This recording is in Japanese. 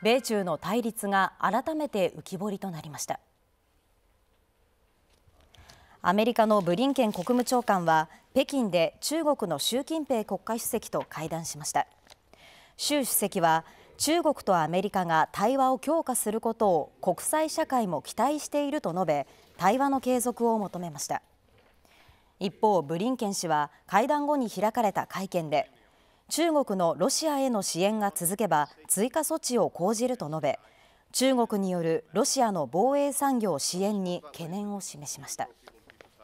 米中の対立が改めて浮き彫りとなりましたアメリカのブリンケン国務長官は北京で中国の習近平国家主席と会談しました習主席は中国とアメリカが対話を強化することを国際社会も期待していると述べ対話の継続を求めました一方ブリンケン氏は会談後に開かれた会見で中国のロシアへの支援が続けば追加措置を講じると述べ中国によるロシアの防衛産業支援に懸念を示しました。